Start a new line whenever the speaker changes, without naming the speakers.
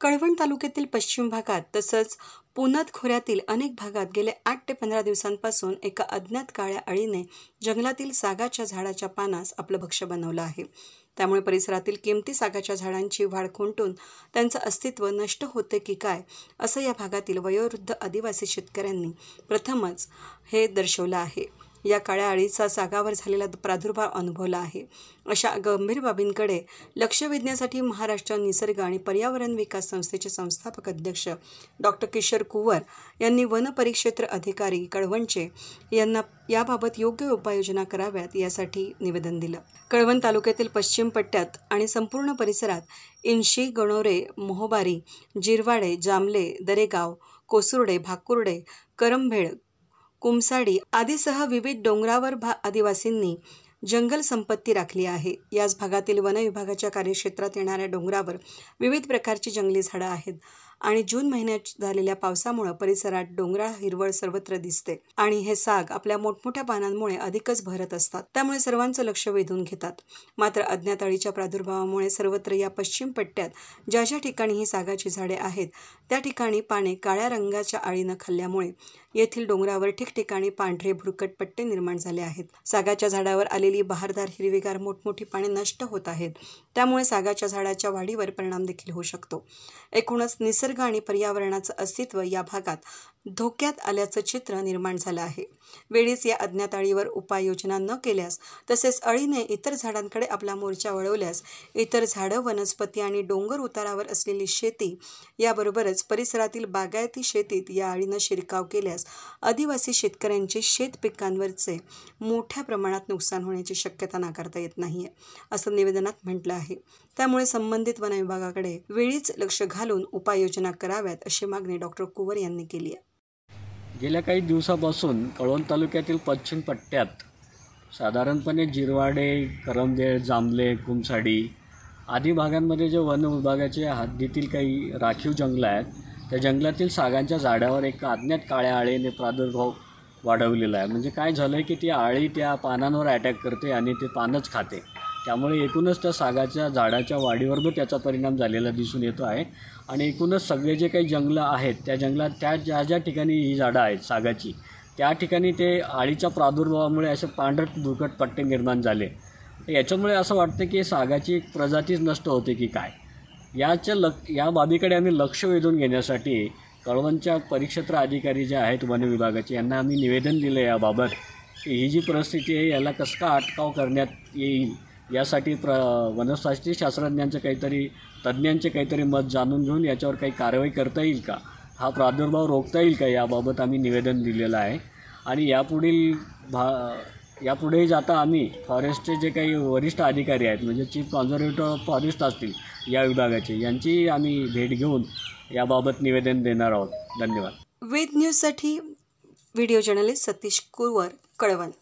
कळवण तालुक्यातील पश्चिम भागात तसंच पुनद खोऱ्यातील अनेक भागात गेले आठ ते पंधरा दिवसांपासून एका अज्ञात काळ्या अळीने जंगलातील सागाच्या झाडाच्या पानास आपलं भक्ष्य बनवलं आहे त्यामुळे परिसरातील किमती सागाच्या झाडांची वाढ खुंटून त्यांचं अस्तित्व नष्ट होते की काय असं या भागातील वयोवृद्ध आदिवासी शेतकऱ्यांनी प्रथमच हे दर्शवलं आहे या काळ्या अळीचा जागावर झालेला प्रादुर्भाव अनुभवला आहे अशा गंभीर बाबींकडे लक्ष वेधण्यासाठी महाराष्ट्र निसर्ग आणि पर्यावरण विकास संस्थेचे संस्थापक अध्यक्ष डॉक्टर किशोर कुवर यांनी वन परिक्षेत्र अधिकारी कळवणचे यांना याबाबत योग्य उपाययोजना कराव्यात यासाठी निवेदन दिलं कळवण तालुक्यातील पश्चिम पट्ट्यात आणि संपूर्ण परिसरात इंशी गणोरे मोहबारी जिरवाडे जामले दरेगाव कोसुर्डे भाकुर्डे करमभेड कुमसाडी आदीसह विविध डोंगरावर भा आदिवासींनी जंगल संपत्ती राखली आहे याच भागातील वनविभागाच्या कार्यक्षेत्रात येणाऱ्या डोंगरावर विविध प्रकारची जंगली झाडं आहेत आणि जून महिन्यात झालेल्या पावसामुळे परिसरात डोंगराळ हिरवळ सर्वत्र दिसते आणि हे साग आपल्या मोठमोठ्या पानांमुळे अधिकच भरत असतात त्यामुळे सर्वांचं लक्ष वेधून घेतात मात्र अज्ञात अळीच्या प्रादुर्भावामुळे सर्वत्र या पश्चिम पट्ट्यात ज्या ज्या ठिकाणी ही सागाची झाडे आहेत त्या ठिकाणी पाने काळ्या रंगाच्या आळीनं खाल्ल्यामुळे येथील डोंगरावर ठिकठिकाणी पांढरे भुरकट पट्टे निर्माण झाले आहेत सागाच्या झाडावर आलेली बहारदार हिरवीगार मोठमोठी पाने नष्ट होत आहेत त्यामुळे सागाच्या झाडाच्या वाढीवर परिणाम देखील होऊ शकतो एकूणच निसर्ग निसर्ग आणि पर्यावरणाचं अस्तित्व या भागात धोक्यात आल्याचं चित्र निर्माण झालं आहे वेळीच या अज्ञात अळीवर उपाययोजना न केल्यास तसेच अळीने इतर झाडांकडे आपला मोर्चा वळवल्यास इतर झाडं वनस्पती आणि डोंगर उतारावर असलेली शेती याबरोबरच परिसरातील बागायती शेतीत या अळीनं शिरकाव केल्यास आदिवासी शेतकऱ्यांचे शेत पिकांवरचे मोठ्या प्रमाणात नुकसान होण्याची शक्यता नाकारता येत नाही आहे असं निवेदनात म्हटलं आहे त्यामुळे संबंधित वनविभागाकडे वेळीच लक्ष घालून उपाययोजना कराव्यात अशी मागणी डॉक्टर कुवर यांनी केली आहे
गेल्या काही दिवसापासून कळवण तालुक्यातील पश्चिम पट्ट्यात साधारणपणे जिरवाडे करमदेळ जांभले कुमसाडी आदी भागांमध्ये जे वन विभागाचे हद्दीतील काही राखीव जंगलं आहेत त्या जंगलातील सागांच्या झाडावर एक अज्ञात काळ्या आळीने प्रादुर्भाव वाढवलेला आहे म्हणजे काय झालं आहे की ती आळी त्या पानांवर अटॅक करते आणि ते पानच खाते त्यामुळे एकूणच त्या सागाच्या झाडाच्या वाढीवर पण त्याचा परिणाम झालेला दिसून येतो आहे आणि एकूणच सगळे जे काही जंगलं आहेत त्या जंगलात त्या ज्या ज्या ठिकाणी ही झाडं आहेत सागाची त्या ठिकाणी ते आळीच्या प्रादुर्भावामुळे असे पांढरट दुखट पट्टे निर्माण झाले याच्यामुळे असं वाटतं की सागाची एक प्रजातीच नष्ट होते की काय याच्या लक् या बाबीकडे आम्ही लक्ष वेधून घेण्यासाठी कळवणच्या परिक्षेत्र अधिकारी जे आहेत वन विभागाचे यांना आम्ही निवेदन दिलं याबाबत की ही जी परिस्थिती आहे याला कसं का अटकाव करण्यात येईल यासाठी प्र वनस्पती शास्त्रज्ञांचं काहीतरी तज्ज्ञांचे काहीतरी मत जाणून घेऊन याच्यावर काही कारवाई करता येईल का हा प्रादुर्भाव रोखता येईल का याबाबत आम्ही निवेदन दिलेलं आहे आणि यापुढील भा यापुढेही जाता आम्ही फॉरेस्टचे जे काही वरिष्ठ अधिकारी आहेत म्हणजे चीफ कॉन्झर्वेटर ऑफ फॉरेस्ट असतील या विभागाचे यांची आम्ही भेट घेऊन याबाबत निवेदन देणार आहोत धन्यवाद
वेद न्यूजसाठी व्हिडिओ जर्नलिस्ट सतीश कुरवर कळवण